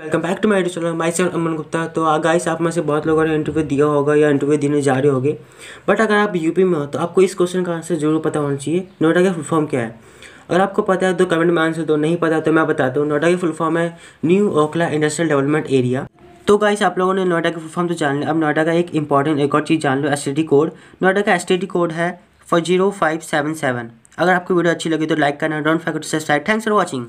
welcome back to my channel my channel Aman Gupta तो guys uh, आप में से बहुत लोगों ने इंटरव्यू दिया होगा या इंटरव्यू देने जा रहे होंगे बट अगर आप यूपी में हो तो आपको इस क्वेश्चन का आंसर जरूर पता होना चाहिए नोएडा का फुल फॉर्म क्या है अगर आपको पता है तो कमेंट में आंसर दो नहीं पता तो मैं बताता हूँ नोएडा की फुल फॉर्म है new Okhla industrial development area तो गाइस आप लोगों ने नोएडा का फुल फॉर्म तो जान लिया अब नोएडा का एक इंपॉर्टेंट एक और चीज़ जान लो एस कोड नोएडा का एस कोड है four zero five seven seven अगर आपको वीडियो अच्छी लगी तो लाइक करना don't forget to subscribe thanks for watching